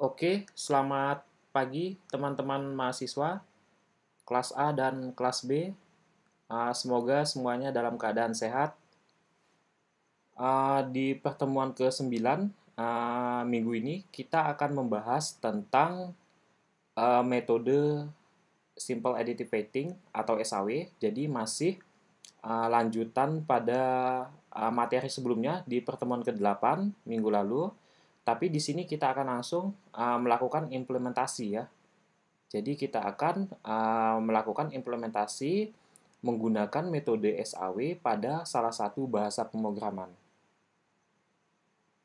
Oke, selamat pagi teman-teman mahasiswa kelas A dan kelas B. Ah, semoga semuanya dalam keadaan sehat. Ah, di pertemuan ke-9 ah, minggu ini kita akan membahas tentang metode simple additive weighting atau SAW. Jadi masih lanjutan pada materi sebelumnya di pertemuan ke-8 minggu lalu tapi di sini kita akan langsung uh, melakukan implementasi ya. Jadi kita akan uh, melakukan implementasi menggunakan metode SAW pada salah satu bahasa pemrograman.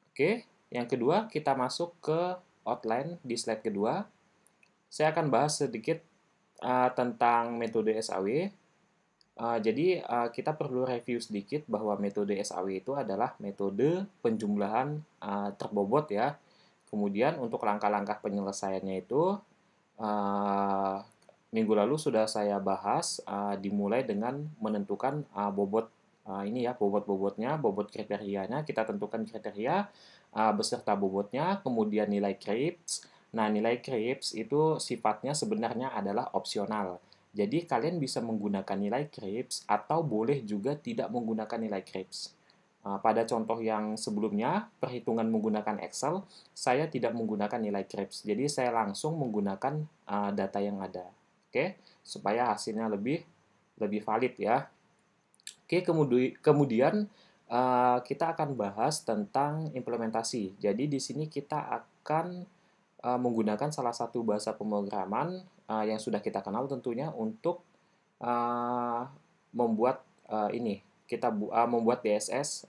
Oke, yang kedua kita masuk ke outline di slide kedua. Saya akan bahas sedikit uh, tentang metode SAW Uh, jadi uh, kita perlu review sedikit bahwa metode SAW itu adalah metode penjumlahan uh, terbobot ya. Kemudian untuk langkah-langkah penyelesaiannya itu uh, minggu lalu sudah saya bahas uh, dimulai dengan menentukan uh, bobot uh, ini ya bobot-bobotnya, bobot kriterianya kita tentukan kriteria uh, beserta bobotnya, kemudian nilai krips. Nah nilai krips itu sifatnya sebenarnya adalah opsional jadi kalian bisa menggunakan nilai crips atau boleh juga tidak menggunakan nilai crips. Ah, pada contoh yang sebelumnya, perhitungan menggunakan Excel, saya tidak menggunakan nilai crips. Jadi saya langsung menggunakan ah, data yang ada. Oke, supaya hasilnya lebih lebih valid ya. Oke, kemudian, ah, kita akan bahas tentang implementasi. Jadi di sini kita akan menggunakan salah satu bahasa pemrograman uh, yang sudah kita kenal tentunya untuk uh, membuat uh, ini kita bu uh, membuat DSS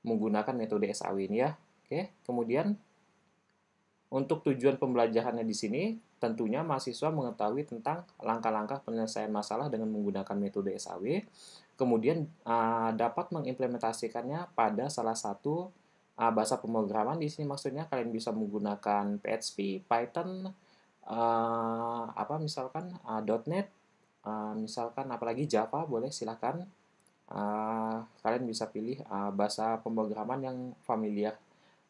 menggunakan metode SAW ini ya. Oke, kemudian untuk tujuan pembelajarannya di sini tentunya mahasiswa mengetahui tentang langkah-langkah penyelesaian masalah dengan menggunakan metode SAW, kemudian uh, dapat mengimplementasikannya pada salah satu uh, bahasa pemrograman di sini maksudnya kalian bisa menggunakan PHP, Python, uh, apa misalkan uh, .NET, uh, misalkan apalagi Java boleh silahkan uh, kalian bisa pilih uh, bahasa pemrograman yang familiar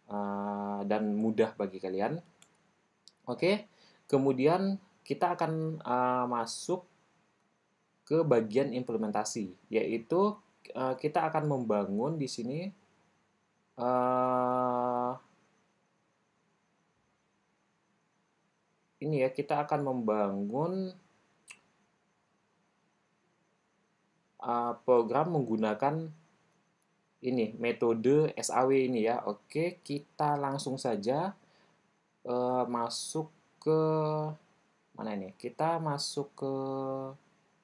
uh, dan mudah bagi kalian. Oke, kemudian kita akan uh, masuk ke bagian implementasi, yaitu uh, kita akan membangun di sini uh, ini ya kita akan membangun uh, program menggunakan ini metode SAW ini ya. Oke, kita langsung saja uh, masuk ke mana ini? Kita masuk ke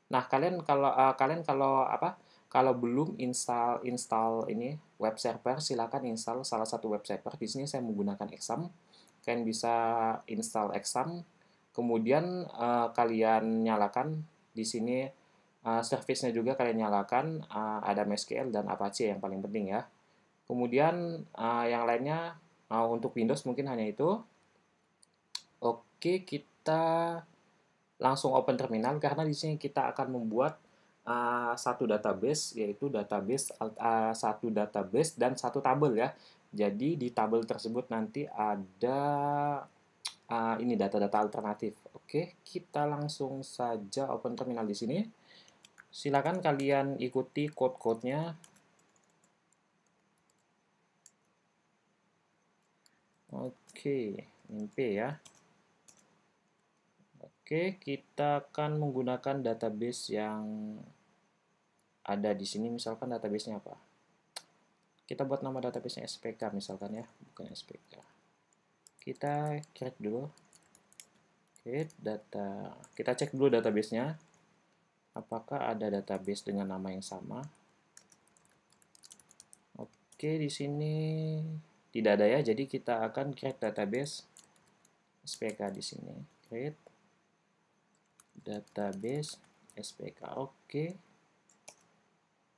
Nah, kalian kalau uh, kalian kalau apa? Kalau belum install install ini web server, silakan install salah satu web server. Di sini saya menggunakan Exam kalian bisa install exam kemudian uh, kalian nyalakan di sini uh, service-nya juga kalian nyalakan uh, eh, ada MySQL dan Apache yang paling penting ya kemudian uh, yang lainnya uh, untuk Windows mungkin hanya itu oke kita langsung open terminal karena di sini kita akan membuat uh, satu database yaitu database uh, satu database dan satu tabel ya jadi di tabel tersebut nanti ada uh, ini data-data alternatif. Oke, kita langsung saja open terminal di sini. Silakan kalian ikuti code-codenya. Oke, NP ya. Oke, kita akan menggunakan database yang ada di sini. Misalkan databasenya apa? kita buat nama database-nya SPK misalkan ya, bukan SPK. Kita create dulu. Create data. Kita cek dulu database-nya. Apakah ada database dengan nama yang sama? Oke, di sini tidak ada ya. Jadi kita akan create database SPK di sini. Create database SPK. Oke.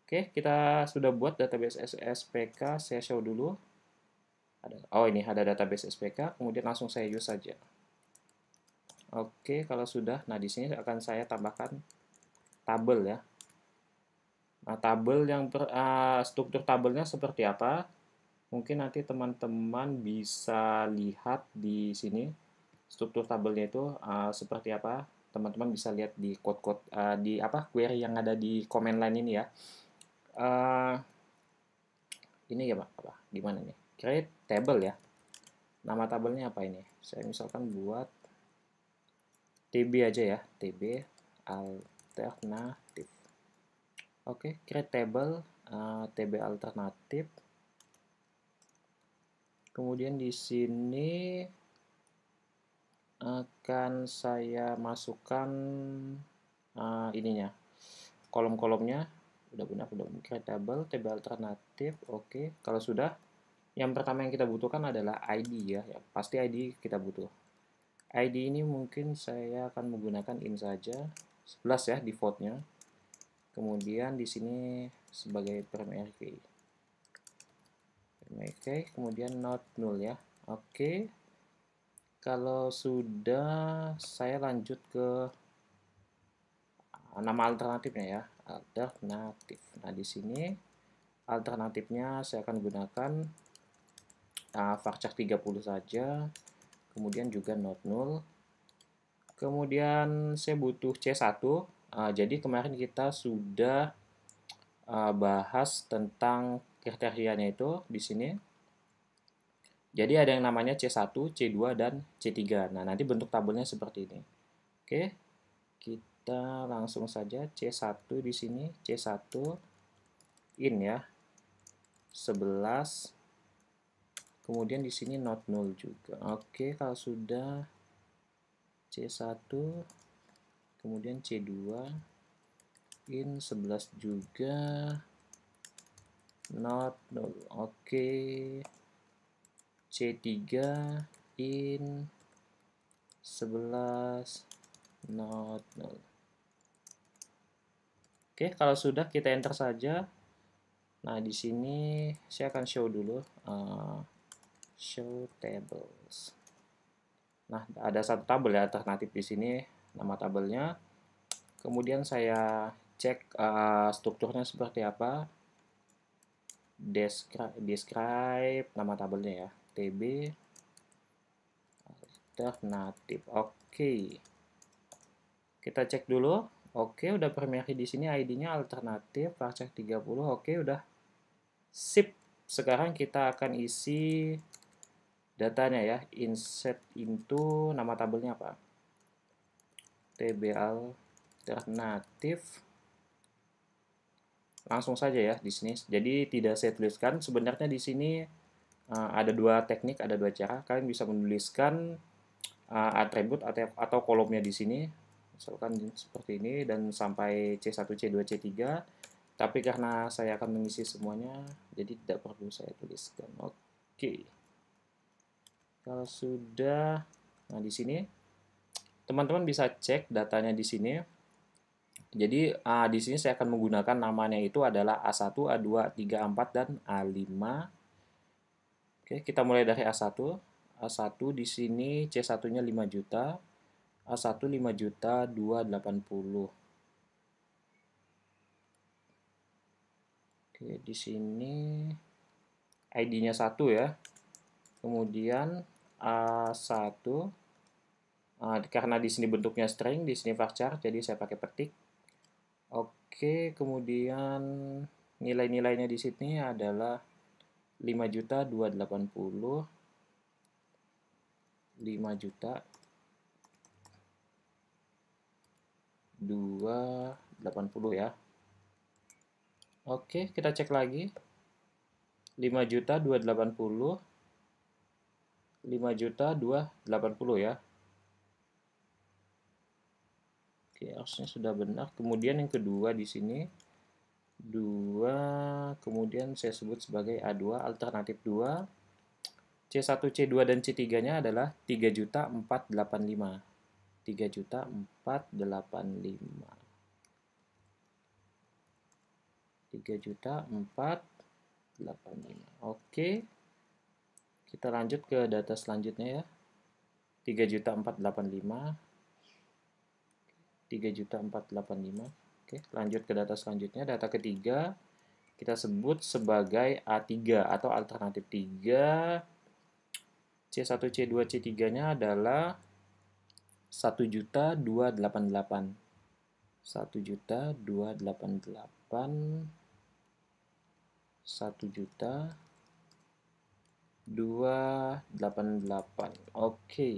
Oke, kita sudah buat database SPK, saya show dulu. oh ini ada database SPK, kemudian langsung saya use saja. Oke, kalau sudah, nah di sini akan saya tambahkan tabel ya. Nah, tabel yang ber, uh, struktur tabelnya seperti apa? Mungkin nanti teman-teman bisa lihat di sini struktur tabelnya itu uh, seperti apa. Teman-teman bisa lihat di code-code uh, ah, di apa query yang ada di command line ini ya uh, ini ya pak apa gimana nih Create table ya nama tabelnya apa ini saya misalkan buat tb aja ya tb alternatif oke okay, create table uh, eh, tb alternatif kemudian di sini akan saya masukkan uh, ininya kolom-kolomnya udah benar udah tabel table alternatif oke okay. kalau sudah yang pertama yang kita butuhkan adalah ID ya, ya pasti ID kita butuh ID ini mungkin saya akan menggunakan in saja 11 ya defaultnya kemudian di sini sebagai primary key primary key kemudian not null ya oke okay. kalau sudah saya lanjut ke ah, nama alternatifnya ya alternatif. Nah, di sini alternatifnya saya akan gunakan uh, varchar 30 saja, kemudian juga not null. Kemudian saya butuh C1. Uh, ah, jadi kemarin kita sudah uh, bahas tentang kriterianya itu di sini. Jadi ada yang namanya C1, C2, dan C3. Nah, nanti bentuk tabelnya seperti ini. Oke, kita kita langsung saja C1 di sini, C1 in ya. 11 kemudian di sini not null juga. Oke, kalau sudah C1 kemudian C2 in 11 juga not null. Oke. C3 in 11 not null. Oke, kalau sudah kita enter saja. Nah, di sini saya akan show dulu uh, show tables. Nah, ada satu tabel ya alternatif di sini nama tabelnya. Kemudian saya cek uh, strukturnya seperti apa. Describe, describe nama tabelnya ya. TB alternatif. Oke. Okay. Kita cek dulu Oke, udah permisi di sini ID-nya alternatif, pajak 30. Oke, udah sip. Sekarang kita akan isi datanya ya. Insert into nama tabelnya apa? TB alternatif. Langsung saja ya di sini. Jadi tidak saya tuliskan. Sebenarnya di sini uh, ada dua teknik, ada dua cara. Kalian bisa menuliskan uh, atribut atau kolomnya di sini misalkan seperti ini dan sampai C1, C2, C3 tapi karena saya akan mengisi semuanya jadi tidak perlu saya tuliskan oke okay. kalau sudah nah di sini teman-teman bisa cek datanya di sini jadi uh, di sini saya akan menggunakan namanya itu adalah A1, A2, A3, A4 dan A5 oke okay, kita mulai dari A1 A1 di sini C1 nya 5 juta A1 5 juta 280 Oke di sini ID-nya 1 ya kemudian A1 nah, karena di sini bentuknya string di sini varchar jadi saya pakai petik Oke, kemudian nilai-nilainya di sini adalah 5 juta 280 5 juta 280 ya. Oke, kita cek lagi. 5 juta 280 5 juta 280 ya. Oke, harusnya sudah benar. Kemudian yang kedua di sini 2 kemudian saya sebut sebagai A2 alternatif 2 C1, C2 dan C3-nya adalah 3 juta 485. 3 juta 485 3 juta 485 oke kita lanjut ke data selanjutnya ya 3 juta 485 3 juta 485 oke lanjut ke data selanjutnya data ketiga kita sebut sebagai A3 atau alternatif 3 C1, C2, C3 nya adalah satu juta dua delapan delapan satu juta dua delapan delapan satu juta dua delapan delapan oke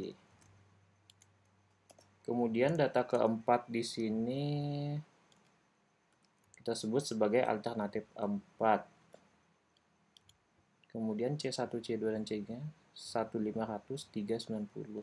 kemudian data keempat di sini kita sebut sebagai alternatif empat kemudian C1, C2, dan C nya sembilan puluh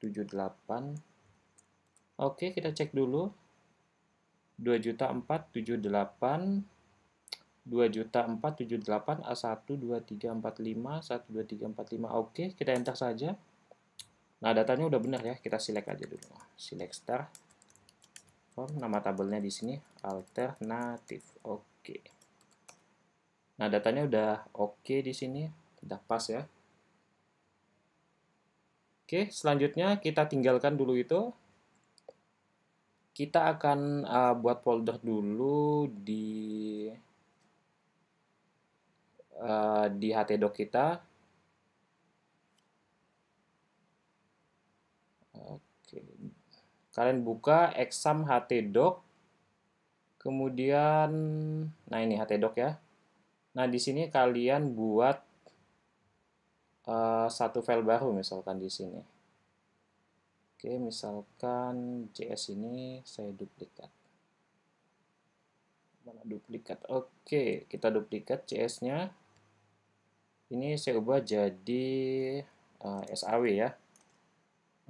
78 oke kita cek dulu 2 juta 478 2 juta 478 A1 2 3 4 5 1 2 3 4 5 oke kita enter saja nah datanya udah benar ya kita select aja dulu select star form nama tabelnya di sini alternatif oke nah datanya udah oke di sini udah pas ya Oke, selanjutnya kita tinggalkan dulu itu. Kita akan uh, buat folder dulu di uh, di htdoc kita. Oke. Kalian buka exam htdoc. Kemudian, nah ini htdoc ya. Nah, di sini kalian buat Eh, satu file baru misalkan di sini. Oke, misalkan JS ini saya duplikat. Mana duplikat? Oke, kita duplikat JS-nya. Ini saya ubah jadi uh, eh, SAW ya.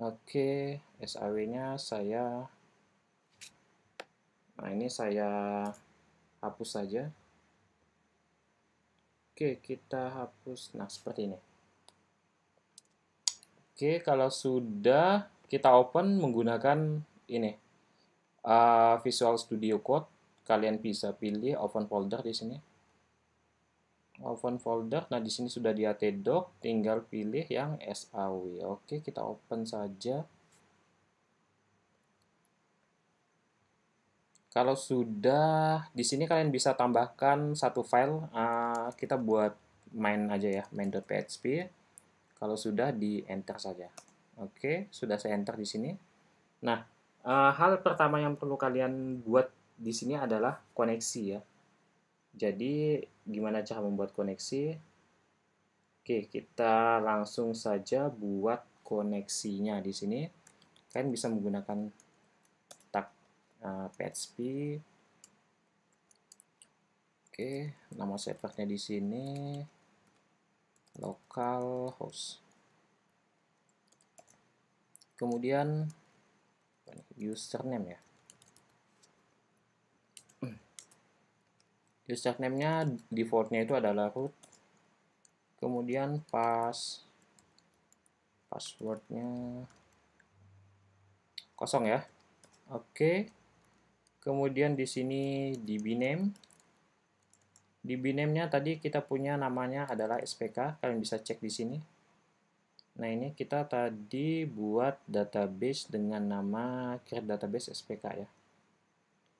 Oke, SAW-nya saya Nah, ini saya hapus saja. Oke, kita hapus. Nah, seperti ini. Oke, kalau sudah kita open menggunakan ini uh, Visual Studio Code. Kalian bisa pilih open folder di sini. Open folder. Nah, di sini sudah di ATDoc, tinggal pilih yang SAW. Oke, kita open saja. Kalau sudah di sini kalian bisa tambahkan satu file. Uh, kita buat main aja ya, main.php kalau sudah di enter saja. Oke, sudah saya enter di sini. Nah, uh, hal pertama yang perlu kalian buat di sini adalah koneksi ya. Jadi gimana cara membuat koneksi? Oke, kita langsung saja buat koneksinya di sini. Kalian bisa menggunakan tag uh, PHP. Oke, nama servernya di sini local host, kemudian username ya username-nya defaultnya itu adalah root kemudian pas passwordnya kosong ya oke kemudian di sini db name di bname-nya tadi kita punya namanya adalah SPK, kalian bisa cek di sini. Nah ini kita tadi buat database dengan nama create database SPK ya.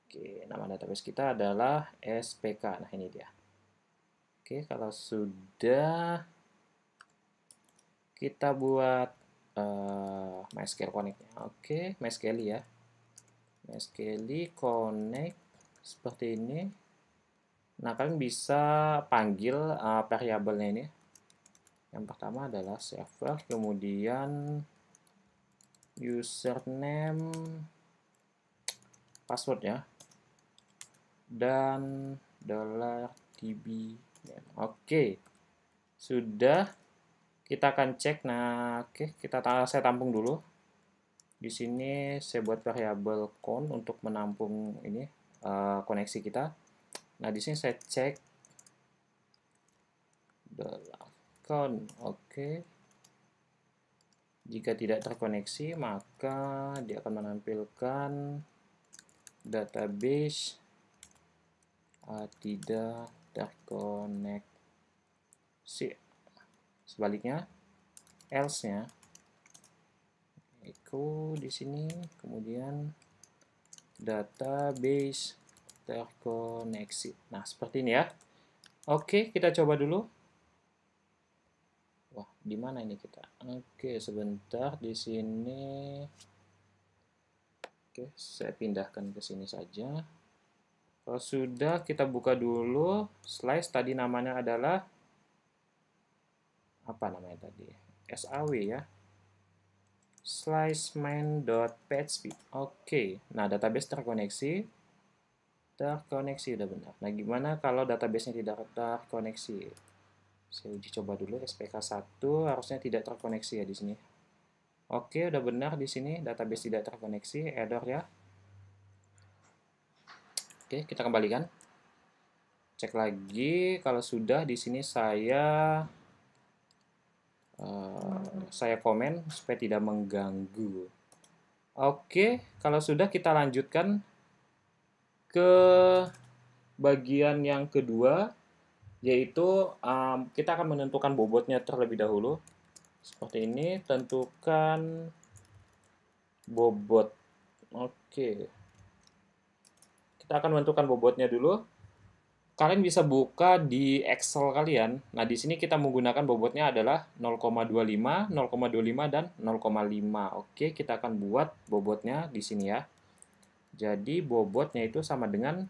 Oke, nama database kita adalah SPK. Nah ini dia. Oke, kalau sudah kita buat uh, MySQL Connect. Ya. Oke, MySQL ya. MySQL Connect seperti ini Nah, kalian bisa panggil uh, variabelnya ini. Yang pertama adalah server, kemudian username, password ya, dan dollar db. Oke, okay. sudah kita akan cek. Nah, oke okay, kita saya tampung dulu. Di sini saya buat variabel con untuk menampung ini uh, koneksi kita Nah, di sini saya cek dalam account. Oke. Okay. Jika tidak terkoneksi, maka dia akan menampilkan database uh, tidak terkoneksi. Sebaliknya, else-nya echo di sini, kemudian database terkoneksi. Nah, seperti ini ya. Oke, kita coba dulu. Wah, di mana ini kita? Oke, sebentar di sini. Oke, saya pindahkan ke sini saja. Kalau sudah, kita buka dulu slice tadi namanya adalah apa namanya tadi? SAW ya Slice speed. Oke, nah database terkoneksi terkoneksi udah benar. Nah, gimana kalau databasenya tidak terkoneksi? Saya uji coba dulu SPK 1 harusnya tidak terkoneksi ya di sini. Oke, udah benar di sini database tidak terkoneksi, error ya. Oke, kita kembalikan. Cek lagi kalau sudah di sini saya uh, saya komen supaya tidak mengganggu. Oke, kalau sudah kita lanjutkan ke bagian yang kedua, yaitu um, kita akan menentukan bobotnya terlebih dahulu. Seperti ini, tentukan bobot. Oke. Kita akan menentukan bobotnya dulu. Kalian bisa buka di Excel kalian. Nah, di sini kita menggunakan bobotnya adalah 0,25, 0,25, dan 0,5. Oke, kita akan buat bobotnya di sini ya. Jadi bobotnya itu sama dengan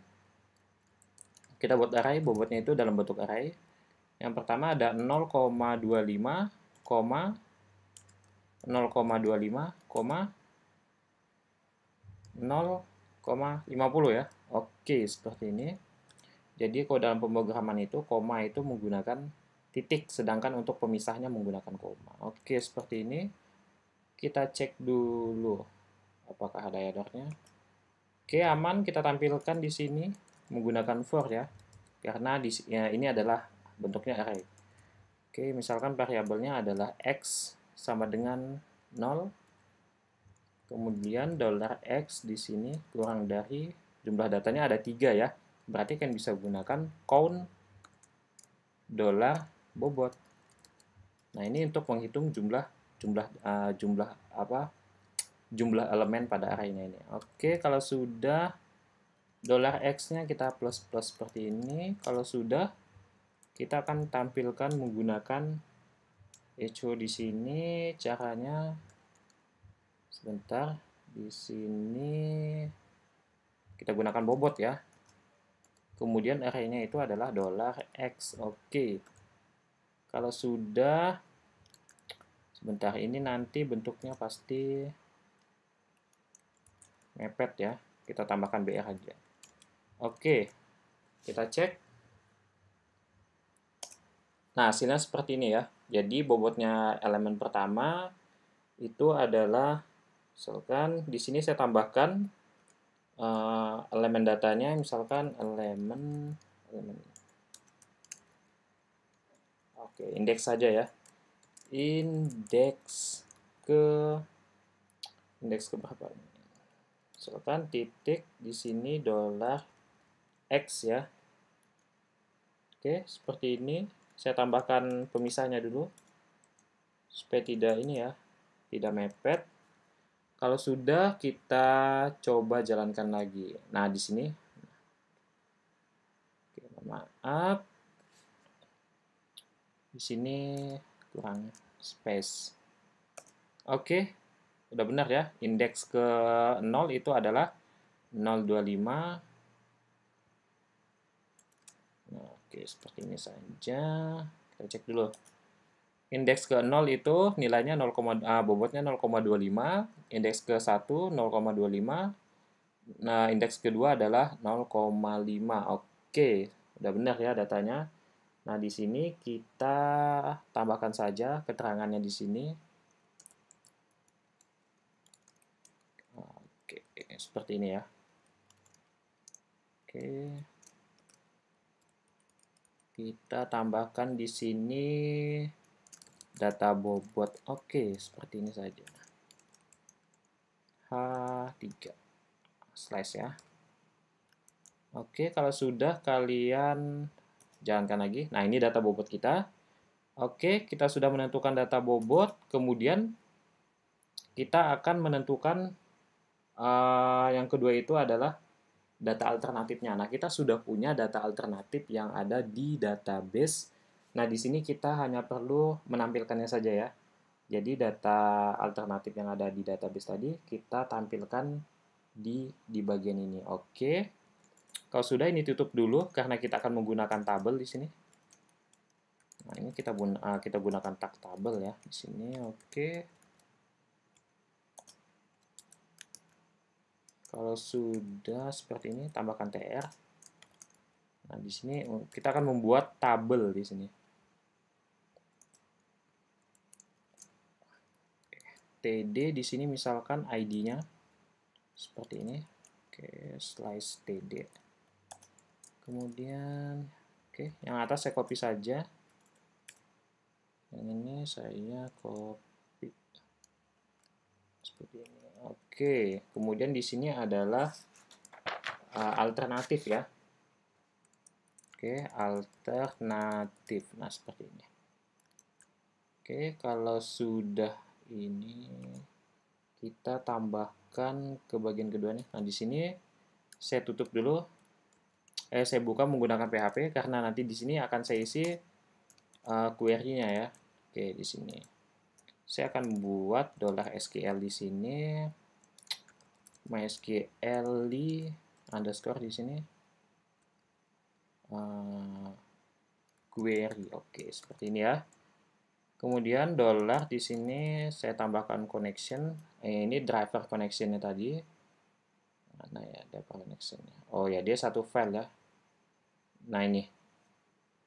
kita buat array, bobotnya itu dalam bentuk array. Yang pertama ada 0,25, 0,25, ya. Oke, seperti ini. Jadi kalau dalam pemrograman itu, koma itu menggunakan titik, sedangkan untuk pemisahnya menggunakan koma. Oke, seperti ini. Kita cek dulu apakah ada errornya. Oke, aman kita tampilkan di sini menggunakan for ya. Karena di ya, ini adalah bentuknya array. Oke, misalkan variabelnya adalah x sama dengan 0. Kemudian dollar $x di sini kurang dari jumlah datanya ada 3 ya. Berarti kan bisa gunakan count dollar bobot. Nah, ini untuk menghitung jumlah jumlah uh, jumlah apa jumlah elemen pada arraynya ini. Oke, kalau sudah dolar $x-nya kita plus-plus seperti ini. Kalau sudah, kita akan tampilkan menggunakan echo di sini. Caranya, sebentar, di sini kita gunakan bobot ya. Kemudian arraynya itu adalah dolar $x. Oke. Kalau sudah, sebentar ini nanti bentuknya pasti mepet ya kita tambahkan BR aja oke kita cek nah hasilnya seperti ini ya jadi bobotnya elemen pertama itu adalah misalkan di sini saya tambahkan uh, elemen datanya misalkan elemen elemen oke indeks saja ya indeks ke indeks ke berapa ini misalkan titik di sini dolar X ya Oke seperti ini saya tambahkan pemisahnya dulu supaya tidak ini ya tidak mepet kalau sudah kita coba jalankan lagi nah di sini Oke, maaf di sini kurang space oke udah benar ya indeks ke 0 itu adalah 025 nah, oke seperti ini saja kita cek dulu indeks ke 0 itu nilainya 0, ah, bobotnya 0,25 indeks ke 1 0,25 nah indeks kedua adalah 0,5 oke udah benar ya datanya nah di sini kita tambahkan saja keterangannya di sini seperti ini ya oke kita tambahkan di sini data bobot oke seperti ini saja H3 slice ya Oke, kalau sudah kalian jalankan lagi. Nah, ini data bobot kita. Oke, kita sudah menentukan data bobot. Kemudian kita akan menentukan Uh, yang kedua itu adalah data alternatifnya. Nah, kita sudah punya data alternatif yang ada di database. Nah, di sini kita hanya perlu menampilkannya saja ya. Jadi, data alternatif yang ada di database tadi kita tampilkan di, di bagian ini. Oke. Kalau sudah, ini tutup dulu karena kita akan menggunakan tabel di sini. Nah, ini kita, guna, eh, kita gunakan tag tabel ya. Di sini, oke. Kalau sudah seperti ini, tambahkan tr. Nah, di sini kita akan membuat tabel di sini. TD di sini misalkan ID-nya seperti ini. Oke, slice TD. Kemudian oke, yang atas saya copy saja. Yang ini saya copy seperti ini. Oke, kemudian di sini adalah uh, alternatif ya. Oke, alternatif. Nah, seperti ini. Oke, kalau sudah ini kita tambahkan ke bagian kedua nih. Nah, di sini saya tutup dulu. Eh, saya buka menggunakan PHP karena nanti di sini akan saya isi uh, query-nya ya. Oke, di sini saya akan buat dolar SQL di sini MySQL di underscore di sini uh, eh, query oke okay, seperti ini ya kemudian dolar di sini saya tambahkan connection eh, ini driver connectionnya tadi mana ya driver connectionnya oh ya dia satu file ya nah ini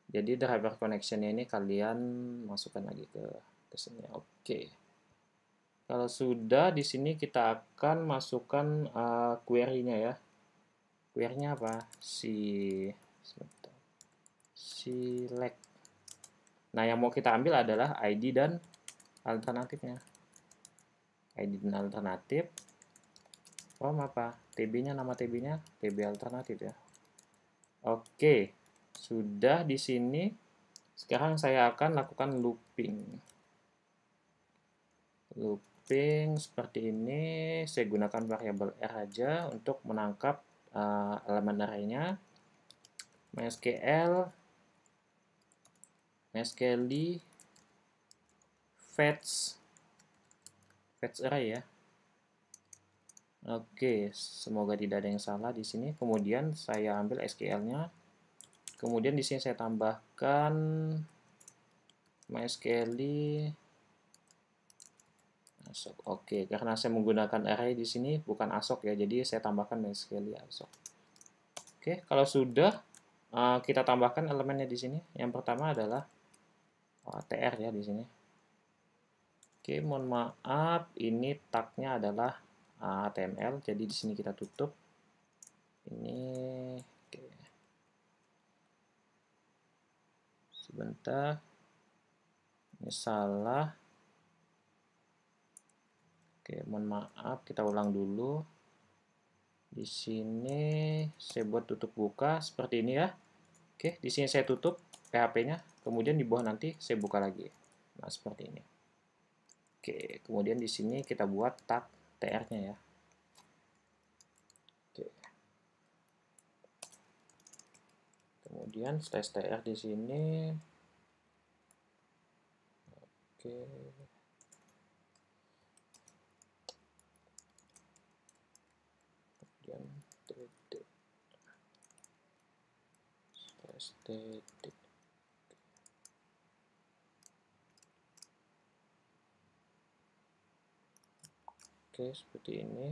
jadi driver connectionnya ini kalian masukkan lagi ke ke sini. Oke. Kalau sudah di sini kita akan masukkan uh, query-nya ya. Query-nya apa? Si sebentar. Select. Nah, yang mau kita ambil adalah ID dan alternatifnya. ID dan alternatif. Oh, apa? TB-nya nama TB-nya TB alternatif ya. Oke. Sudah di sini. Sekarang saya akan lakukan looping looping seperti ini saya gunakan variabel r aja untuk menangkap uh, elemen arraynya mysql mysql fetch fetch array ya Oke, semoga tidak ada yang salah di sini. Kemudian saya ambil SQL-nya. Kemudian di sini saya tambahkan MySQL asok. Oke, karena saya menggunakan array di sini bukan asok ya, jadi saya tambahkan dengan sekali ya, asok. Oke, kalau sudah eh, kita tambahkan elemennya di sini. Yang pertama adalah uh, eh, tr ya di sini. Oke, mohon maaf, ini tagnya adalah HTML, eh, jadi di sini kita tutup. Ini, oke. sebentar, ini salah. Oke, mohon maaf, kita ulang dulu. Di sini saya buat tutup buka seperti ini ya. Oke, di sini saya tutup PHP-nya, kemudian di bawah nanti saya buka lagi. Nah, seperti ini. Oke, kemudian di sini kita buat tag tr-nya ya. Oke. Kemudian slash tr di sini. Oke. estetik Oke, seperti ini.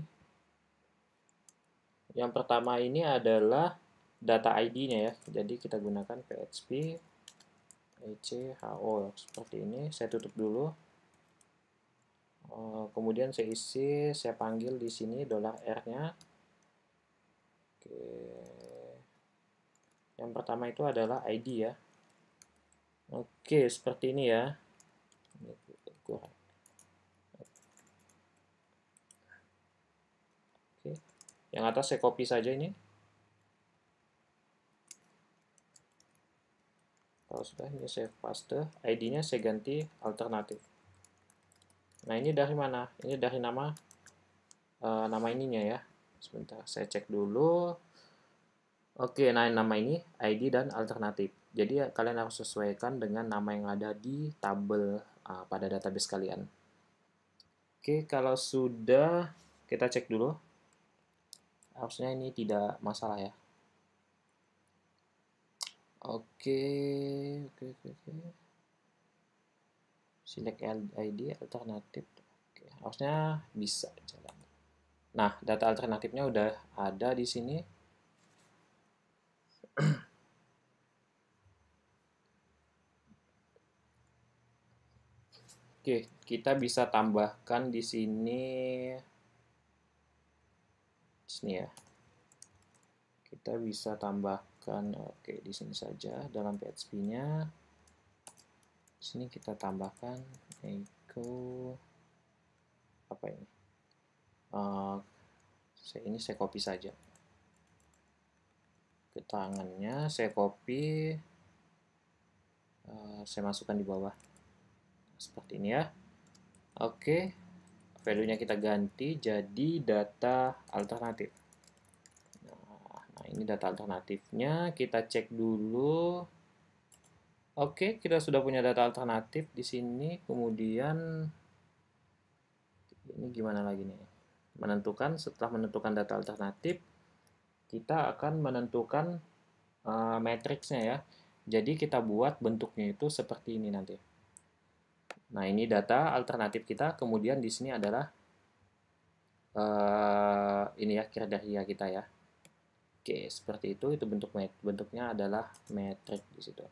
Yang pertama ini adalah data ID-nya ya. Jadi kita gunakan PHP ECHO seperti ini. Saya tutup dulu. Eh, kemudian saya isi, saya panggil di sini dollar R-nya. Oke. Yang pertama itu adalah ID ya. Oke, seperti ini ya. Kurang. Oke. Yang atas saya copy saja ini. Kalau sudah ini saya paste, ID-nya saya ganti alternatif. Nah, ini dari mana? Ini dari nama uh, nama ininya ya. Sebentar, saya cek dulu. Oke, nah nama ini ID dan alternatif. Jadi ya, kalian harus sesuaikan dengan nama yang ada di tabel uh, pada database kalian. Oke, kalau sudah kita cek dulu. Harusnya ini tidak masalah ya. Oke, oke, oke. oke. Select ID alternatif. Oke, harusnya bisa jalan. Nah, data alternatifnya udah ada di sini Oke, kita bisa tambahkan di sini di sini ya. Kita bisa tambahkan oke di sini saja dalam PHP-nya. Di sini kita tambahkan echo apa ini? Uh, saya ini saya copy saja ke tangannya saya copy uh, saya masukkan di bawah seperti ini ya oke okay. value nya kita ganti jadi data alternatif nah, nah ini data alternatifnya kita cek dulu oke okay, kita sudah punya data alternatif di sini kemudian ini gimana lagi nih menentukan setelah menentukan data alternatif kita akan menentukan uh, eh, matriksnya ya. Jadi kita buat bentuknya itu seperti ini nanti. Nah ini data alternatif kita, kemudian di sini adalah uh, ini ya kira kriteria kita ya. Oke seperti itu, itu bentuk bentuknya adalah matriks di situ.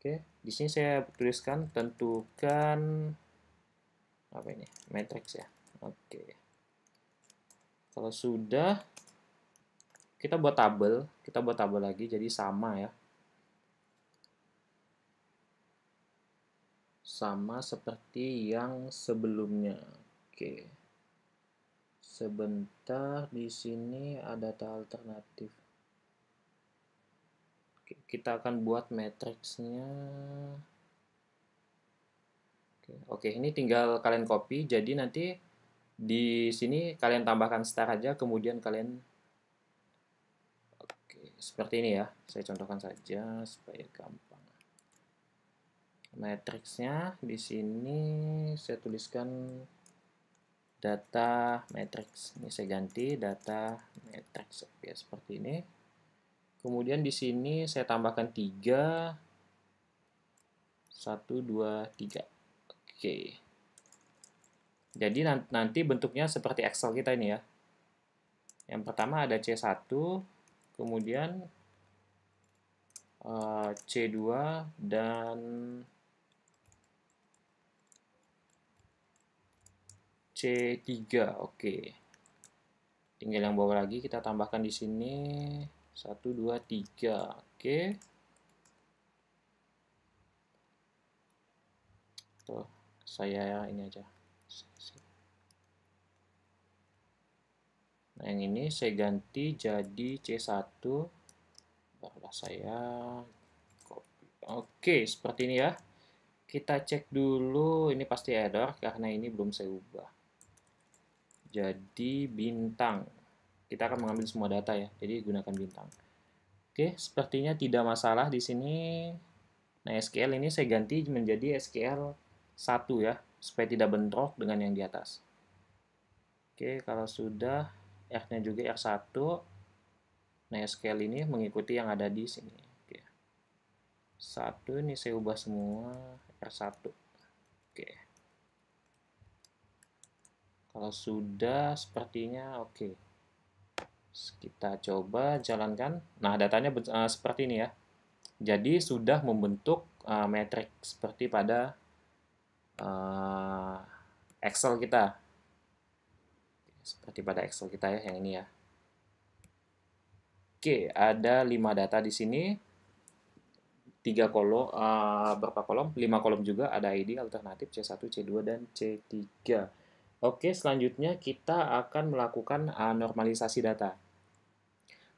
Oke, di sini saya tuliskan tentukan apa ini matriks ya. Oke, kalau sudah kita buat tabel, kita buat tabel lagi jadi sama ya. Sama seperti yang sebelumnya. Oke. Sebentar di sini ada data alternatif. Oke, kita akan buat matriksnya. Oke, oke, ini tinggal kalian copy jadi nanti di sini kalian tambahkan star aja kemudian kalian seperti ini ya. Saya contohkan saja supaya gampang. Matrixnya di sini saya tuliskan data matrix. Ini saya ganti data matrix ya seperti ini. Kemudian di sini saya tambahkan 3 1 2 3. Oke. Jadi nanti bentuknya seperti Excel kita ini ya. Yang pertama ada C1, kemudian uh, eh, C2 dan C3 oke okay. tinggal yang bawah lagi kita tambahkan di sini 1 2 3 oke okay. tuh saya ini aja Nah, yang ini saya ganti jadi C1. Barulah saya copy. Oke, seperti ini ya. Kita cek dulu, ini pasti error karena ini belum saya ubah. Jadi bintang. Kita akan mengambil semua data ya, jadi gunakan bintang. Oke, sepertinya tidak masalah di sini. Nah, SQL ini saya ganti menjadi SQL 1 ya, supaya tidak bentrok dengan yang di atas. Oke, kalau sudah R-nya juga R1. Nah, scale ini mengikuti yang ada di sini. Oke. 1 ini saya ubah semua R1. Oke. Kalau sudah sepertinya oke. Kita coba jalankan. Nah, datanya uh, seperti ini ya. Jadi sudah membentuk uh, matrix seperti pada uh, Excel kita seperti pada Excel kita ya, yang ini ya. Oke, ada 5 data di sini. 3 kolom, uh, berapa kolom? 5 kolom juga, ada ID alternatif C1, C2, dan C3. Oke, selanjutnya kita akan melakukan uh, normalisasi data.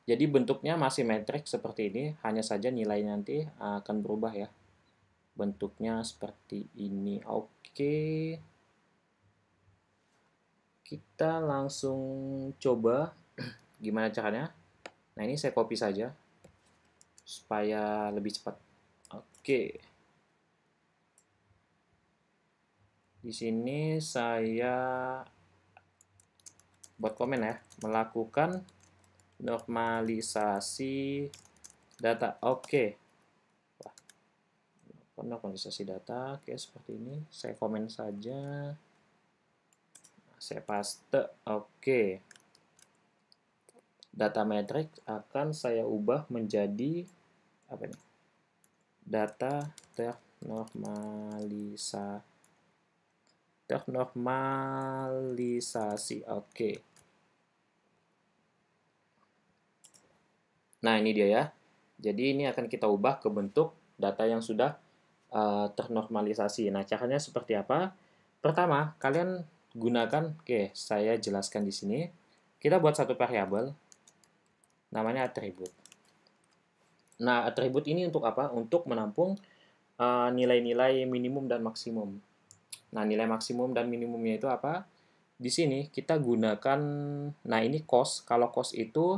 Jadi bentuknya masih matriks seperti ini, hanya saja nilai nanti eh, akan berubah ya. Bentuknya seperti ini. Oke kita langsung coba gimana caranya. Nah, ini saya copy saja supaya lebih cepat. Oke. Di sini saya buat komen ya, melakukan normalisasi data. Oke. Wah. Normalisasi data. Oke, seperti ini. Saya komen saja saya paste oke okay. data matrix akan saya ubah menjadi apa ini data ternormalisa ternormalisasi oke okay. nah ini dia ya jadi ini akan kita ubah ke bentuk data yang sudah uh, ternormalisasi nah caranya seperti apa pertama kalian gunakan, oke, saya jelaskan di sini. Kita buat satu variabel, namanya atribut. Nah, atribut ini untuk apa? Untuk menampung eh, nilai-nilai uh, minimum dan maksimum. Nah, nilai maksimum dan minimumnya itu apa? Di sini kita gunakan, nah ini cost. Kalau cost itu,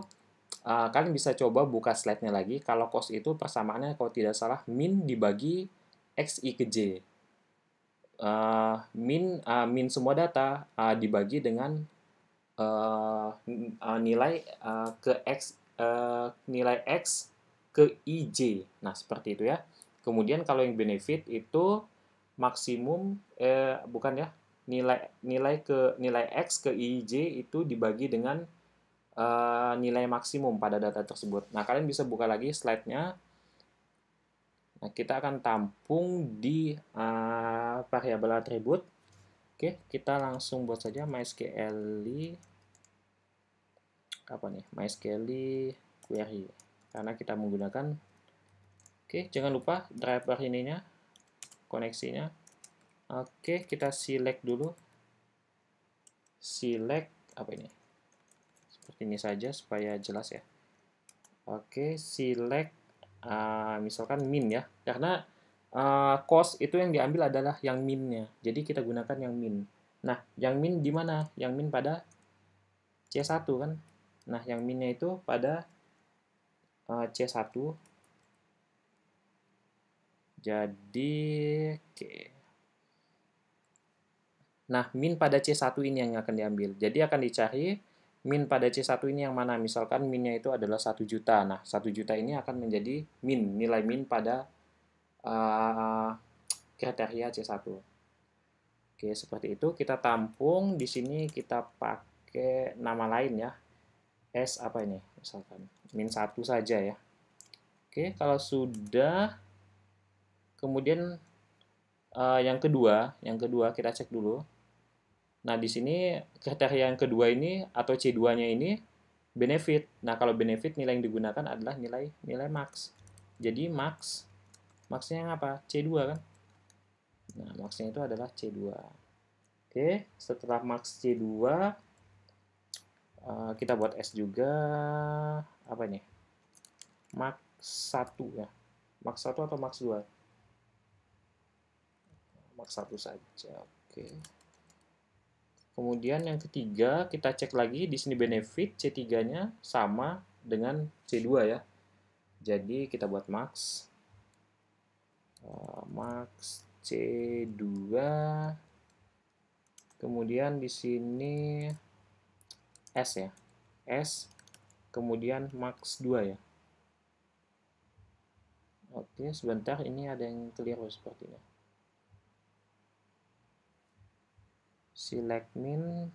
uh, kalian bisa coba buka slide-nya lagi. Kalau cost itu persamaannya kalau tidak salah min dibagi xi ke j uh, min uh, min semua data uh, dibagi dengan uh, nilai uh, ke x uh, nilai x ke ij. Nah seperti itu ya. Kemudian kalau yang benefit itu maksimum eh, bukan ya nilai nilai ke nilai x ke ij itu dibagi dengan uh, nilai maksimum pada data tersebut. Nah kalian bisa buka lagi slide-nya Nah, kita akan tampung di uh, eh, variabel atribut. Oke, kita langsung buat saja mysql apa nih? mysql query. Karena kita menggunakan Oke, jangan lupa driver ininya koneksinya. Oke, kita select dulu. Select apa ini? Seperti ini saja supaya jelas ya. Oke, select Ah, misalkan min ya karena uh, ah, cost itu yang diambil adalah yang minnya jadi kita gunakan yang min nah yang min di mana yang min pada C1 kan nah yang minnya itu pada uh, ah, C1 jadi oke okay. Nah, min pada C1 ini yang akan diambil. Jadi akan dicari min pada C1 ini yang mana? Misalkan minnya itu adalah 1 juta. Nah, 1 juta ini akan menjadi min, nilai min pada uh, kriteria C1. Oke, seperti itu. Kita tampung. Di sini kita pakai nama lain ya. S apa ini? Misalkan min 1 saja ya. Oke, kalau sudah. Kemudian uh, yang kedua. Yang kedua kita cek dulu. Nah, di sini kriteria yang kedua ini atau C2-nya ini benefit. Nah, kalau benefit nilai yang digunakan adalah nilai nilai max. Jadi max maksnya yang apa? C2 kan? Nah, maksnya itu adalah C2. Oke, setelah max C2 eh, kita buat S juga apa nih? Max 1 ya. Max 1 atau max 2? Max 1 saja. Oke. Okay. Kemudian yang ketiga, kita cek lagi di sini benefit C3-nya sama dengan C2 ya. Jadi kita buat max. Eh, max C2. Kemudian di sini S ya. S. Kemudian max 2 ya. Oke, sebentar ini ada yang keliru sepertinya. select min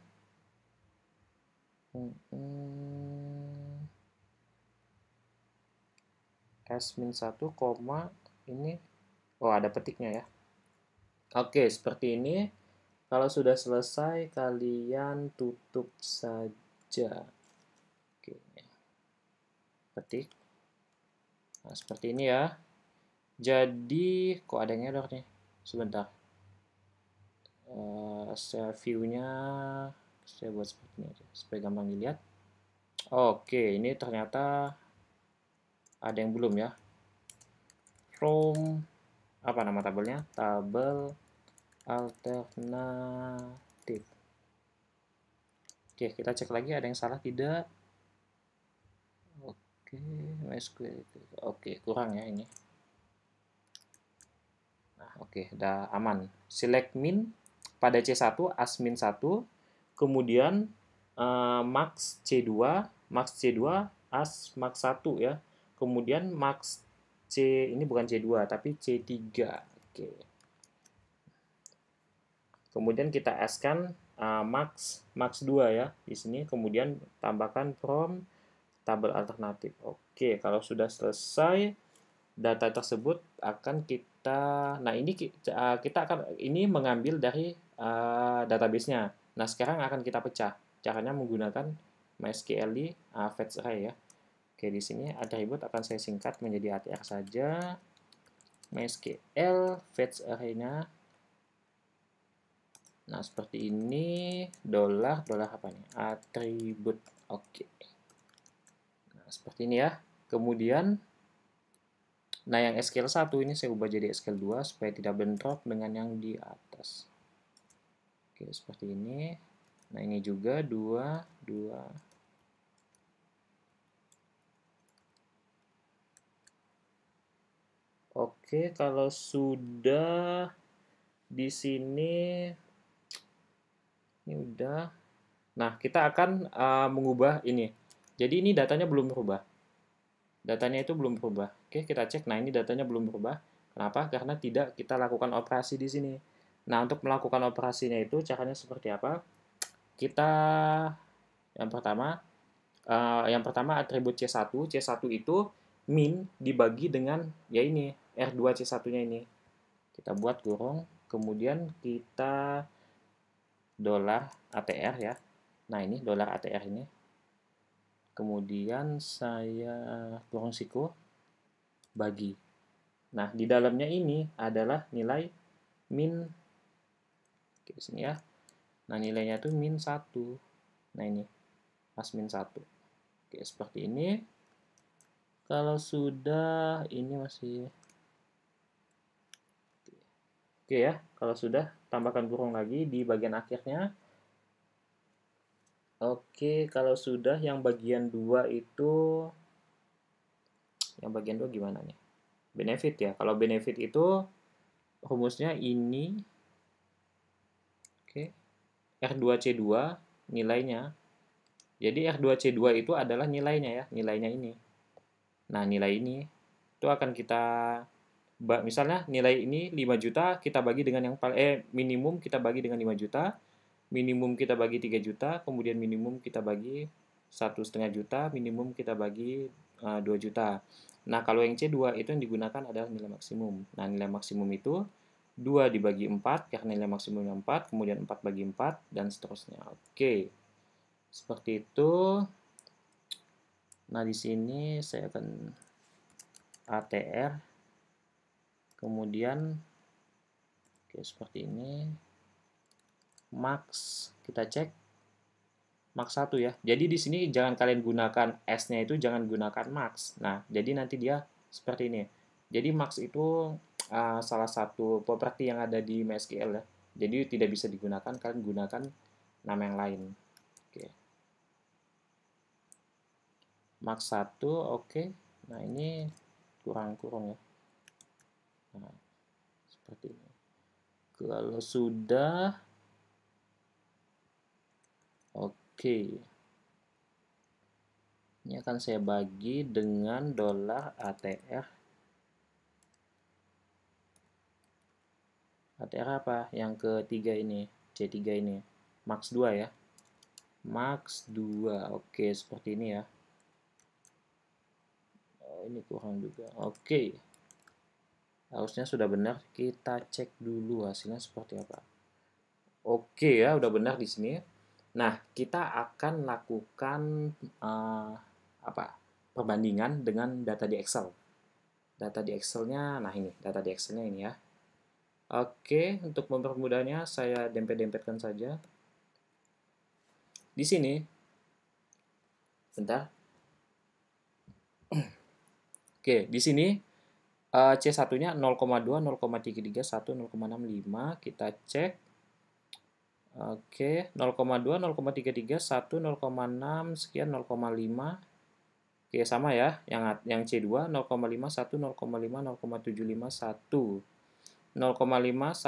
s min 1 koma ini oh ada petiknya ya oke seperti ini kalau sudah selesai kalian tutup saja oke ya. petik nah seperti ini ya jadi kok adanya error nih sebentar uh, eh, saya view-nya saya buat seperti ini aja supaya gampang dilihat oke ini ternyata ada yang belum ya from apa nama tabelnya tabel alternatif oke kita cek lagi ada yang salah tidak oke MySQL oke kurang ya ini nah oke udah aman select min pada C1 asmin 1, kemudian uh, max C2, max C2 as max 1 ya. Kemudian max C ini bukan C2 tapi C3. Oke. Kemudian kita s uh, eh, max max 2 ya di sini kemudian tambahkan from tabel alternatif. Oke, kalau sudah selesai data tersebut akan kita kita nah ini ah, kita akan ini mengambil dari uh, database-nya. Nah, sekarang akan kita pecah. Caranya menggunakan MySQL di uh, fetch array ya. Oke, di sini atribut akan saya singkat menjadi ATR saja. MySQL fetch array Nah, seperti ini dolar dolar apa nih? Atribut. Oke. Nah, seperti ini ya. Kemudian Nah, yang SQL 1 ini saya ubah jadi SQL 2 supaya tidak bentrok dengan yang di atas. Oke, seperti ini. Nah, ini juga 2, 2, Oke, kalau sudah di sini ini udah. Nah, kita akan uh, mengubah ini. Jadi ini datanya belum berubah datanya itu belum berubah. Oke, kita cek. Nah, ini datanya belum berubah. Kenapa? Karena tidak kita lakukan operasi di sini. Nah, untuk melakukan operasinya itu caranya seperti apa? Kita yang pertama uh, yang pertama atribut C1, C1 itu min dibagi dengan ya ini R2 C1-nya ini. Kita buat kurung, kemudian kita dolar ATR ya. Nah, ini dolar ATR ini kemudian saya kurung siku bagi. Nah, di dalamnya ini adalah nilai min Oke, sini ya. Nah, nilainya itu min 1. Nah, ini pas min 1. Oke, seperti ini. Kalau sudah ini masih Oke ya, kalau sudah tambahkan kurung lagi di bagian akhirnya Oke, kalau sudah yang bagian dua itu yang bagian dua gimana nih? Benefit ya. Kalau benefit itu rumusnya ini Oke. R2C2 nilainya. Jadi R2C2 itu adalah nilainya ya, nilainya ini. Nah, nilai ini itu akan kita misalnya nilai ini 5 juta kita bagi dengan yang eh minimum kita bagi dengan 5 juta minimum kita bagi 3 juta, kemudian minimum kita bagi satu setengah juta, minimum kita bagi uh, eh, 2 juta. Nah, kalau yang C2 itu yang digunakan adalah nilai maksimum. Nah, nilai maksimum itu 2 dibagi 4, karena nilai maksimumnya 4, kemudian 4 bagi 4, dan seterusnya. Oke, seperti itu. Nah, di sini saya akan ATR, kemudian, oke, seperti ini max kita cek max 1 ya. Jadi di sini jangan kalian gunakan S-nya itu jangan gunakan max. Nah, jadi nanti dia seperti ini. Jadi max itu uh, salah satu properti yang ada di MySQL ya. Jadi tidak bisa digunakan kalian gunakan nama yang lain. Oke. Okay. Max 1 oke. Okay. Nah, ini kurang-kurang ya. Nah, seperti ini. Kalau sudah Oke. Ini akan saya bagi dengan dolar ATR. ATR apa? Yang ketiga ini, C3 ini. Max 2 ya. Max 2. Oke, seperti ini ya. Oh, ini kurang juga. Oke. Harusnya sudah benar. Kita cek dulu hasilnya seperti apa. Oke ya, udah benar di sini ya. Nah, kita akan lakukan uh, apa? perbandingan dengan data di Excel. Data di Excel-nya, nah ini, data di Excel-nya ini ya. Oke, untuk mempermudahnya saya dempet-dempetkan saja. Di sini, bentar. Oke, di sini C1-nya 0,2, 0,33, 1, 0,65. Kita cek Oke, 0,2, 0,33, 1, 0,6, sekian 0,5. Oke, sama ya. Yang yang C2 0,5 1 0,5 nol 0,5 1 0,5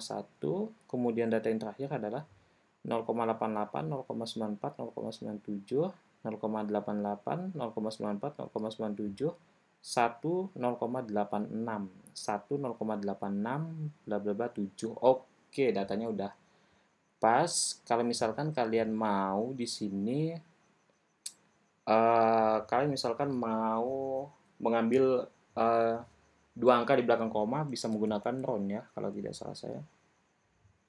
satu. Kemudian data yang terakhir adalah 0,88 0,94 0,97 0,88 0,94 0,97 1 0,86 1 0,86 bla bla bla 7 oke Oke, datanya udah pas. Kalau misalkan kalian mau di sini, uh, kalian misalkan mau mengambil uh, dua angka di belakang koma, bisa menggunakan round ya, kalau tidak salah saya.